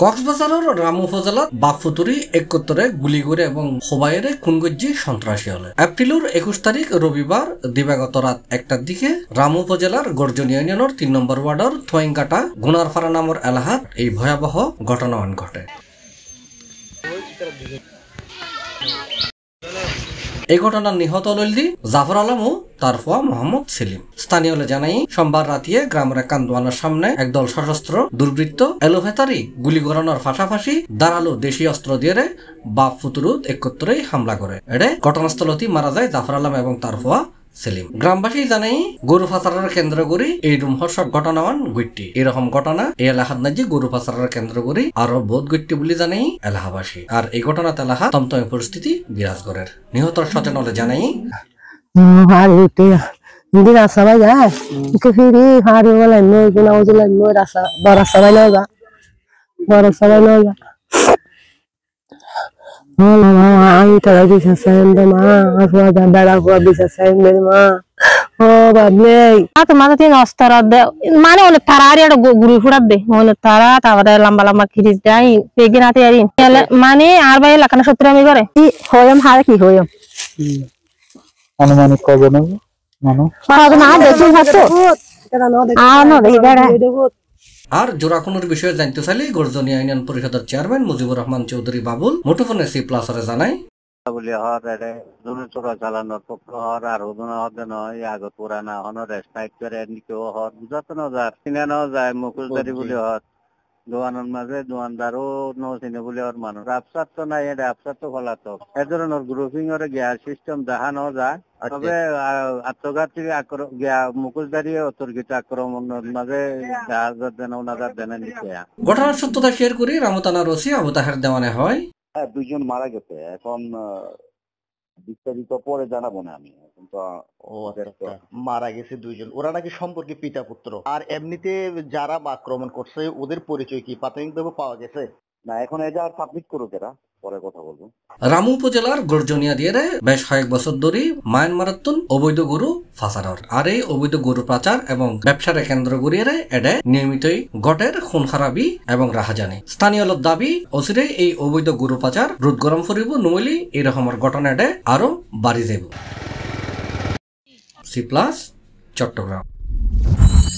কক্সবাজারের রাম উপজেলাত বাকফুতুরি একত্তরে গুলি করে এবং হোবাইরে খুন সন্ত্রাসী হলে এপ্রিলের একুশ তারিখ রবিবার দিবাগত রাত একটার দিকে রামু উপজেলার গর্জন ইউনিয়নের তিন নম্বর ওয়ার্ডের থোয়েঙ্গাটা গুনারফারা নামর এলাহাত এই ভয়াবহ ঘটনা ঘটে এই ঘটনার নিহত লইলদি জাফর আলম ও তার ফোয়া মোহাম্মদ সেলিম স্থানীয় জানাই সোমবার রাতিয়ে গ্রামের কান্দোয়ানার সামনে একদল সশস্ত্র দুর্বৃত্ত এলোভেতারি গুলি ঘোরানোর পাশাপাশি দাঁড়ালো দেশি অস্ত্র দিয়ে বাপ ফুতুরুদ একত্রেই হামলা করে এডে ঘটনাস্থলতেই মারা যায় জাফর আলম এবং তার ফোয়া সেলিম গ্রামবাসী জানাই গরু পাচারের কেন্দ্র করে এই রুমহর্ষক ঘটনা মান গৈট্টি এরকম ঘটনা এই এলাকার নাজি গরু পাচারের কেন্দ্র করে আরো বোধ গৈট্টি বলে জানাই এলাহাবাসী আর এই ঘটনাতে এলাহা তমতমে পরিস্থিতি বিরাজ নিহত নিহতর হলে জানাই বড় সবাই নয় বড় সবাই নয় তারা দিশা সাইমদে মা আসবা বেড়া হুয়া দিশা সাইমদে মা ও বাবলে আ তো মাথা তিন অস্তার দে মানে ওলে তারা আর একটা গুরু ফুড়াত দে ওলে তারা তাবাদে লম্বা লম্বা খিরিস দেয় পেগে রাতে আরি মানে আর ভাই লাকানা সত্তর আর জোড়াখুনোর বিষয়ে জানতে চাইলে গর্জনীয় ইউনিয়ন পরিষদের চেয়ারম্যান মুজিবুর রহমান চৌধুরী বাবুল মুঠোফোনে সি প্লাসরে জানায় বলি হর হ্যাঁ, রে দুনো চোরা চালানোর পক্ষ হর আর হুদুনা হদে নয় আগে পুরানা হন রেস্ট নাইট করে নিকেও হর বুঝাতে ন যায় চিনে ন যায় মুকুলদারি বলি হর দোয়ানোর মাঝে দোয়ানদারও নচিনে বলে ওর মানুষ আফসার তো নাই এটা আফসার তো তো এ ধরনের গ্রুপিং ওর গেয়ার সিস্টেম দেখা ন যায় আচ্ছা। তবে আত্মঘাতী মুখোশধারী অতর্কিত আক্রমণের মাঝে জাহাজের দেন ওনাদের দেন নিচে ঘটনার সত্যতা শেয়ার করি রামতানা রসি আবু তাহার দেওয়ানে হয় হ্যাঁ দুজন মারা গেছে এখন বিস্তারিত পরে জানাবো না আমি এখন তো ও আচ্ছা, আচ্ছা। মারা গেছে দুইজন ওরা নাকি সম্পর্কে পিতা পুত্র আর এমনিতে যারা আক্রমণ করছে ওদের পরিচয় কি প্রাথমিকভাবে পাওয়া গেছে না এখন এটা আর সাবমিট করুক এরা পরে কথা বলবো রামু উপজেলার গর্জনিয়া দিয়ে বেশ কয়েক বছর ধরে মায়ান অবৈধ গরু ফাঁসানোর আর এই অবৈধ গরু পাচার এবং ব্যবসার কেন্দ্র গড়িয়ে এডে নিয়মিতই গটের খুন খারাপি এবং রাহাজানি স্থানীয় লোক দাবি অচিরে এই অবৈধ গরু পাচার রোদ গরম ফুরিব নইলে এরকমের ঘটনা এডে আরো বাড়ি যাব সি প্লাস চট্টগ্রাম